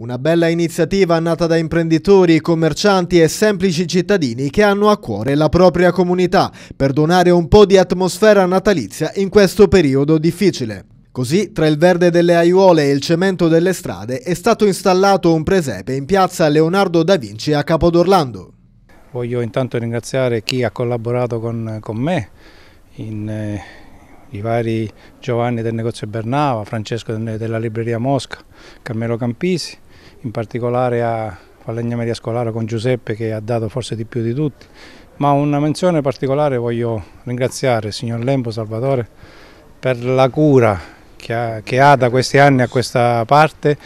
Una bella iniziativa nata da imprenditori, commercianti e semplici cittadini che hanno a cuore la propria comunità per donare un po' di atmosfera natalizia in questo periodo difficile. Così, tra il verde delle aiuole e il cemento delle strade, è stato installato un presepe in piazza Leonardo da Vinci a Capodorlando. Voglio intanto ringraziare chi ha collaborato con, con me in, eh, i vari Giovanni del negozio Bernava, Francesco della libreria Mosca, Carmelo Campisi, in particolare a Fallegna Media Scolaro con Giuseppe che ha dato forse di più di tutti, ma una menzione particolare voglio ringraziare il signor Lembo Salvatore per la cura che ha, che ha, da questi anni a questa parte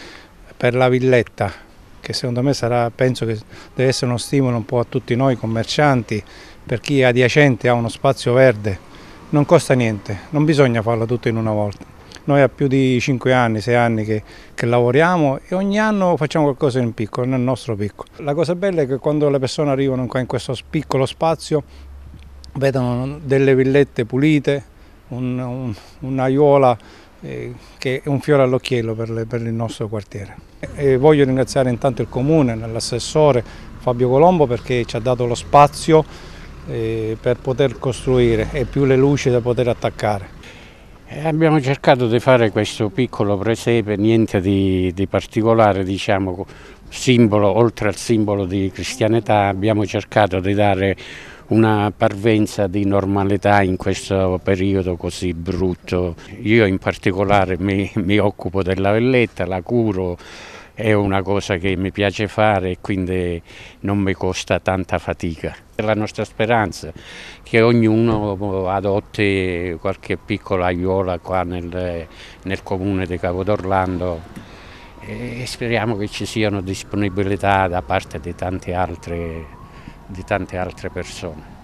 per la villetta che secondo me sarà, penso che deve essere uno stimolo un po' a tutti noi commercianti, per chi è adiacente a uno spazio verde, non costa niente, non bisogna farlo tutto in una volta. Noi ha più di 5 anni, 6 anni che, che, lavoriamo e ogni anno facciamo qualcosa in piccolo, nel nostro piccolo. La cosa bella è che quando le persone arrivano qua in questo piccolo spazio vedono delle villette pulite, un, un, un'aiola eh, che è un fiore all'occhiello per, le, per il nostro quartiere. E voglio ringraziare intanto il comune, l'assessore Fabio Colombo perché ci ha dato lo spazio eh, per poter costruire e più le luci da poter attaccare. Eh, abbiamo cercato di fare questo piccolo presepe, niente di, di particolare, diciamo, simbolo, oltre al simbolo di cristianità, abbiamo cercato di dare una parvenza di normalità in questo periodo così brutto. Io in particolare mi, mi occupo della velletta, la curo, è una cosa che mi piace fare e quindi non mi costa tanta fatica. È la nostra speranza che ognuno adotti qualche piccola aiuola qua nel, nel comune di Capo d'Orlando e speriamo che ci siano disponibilità da parte di tante altre, di tante altre persone.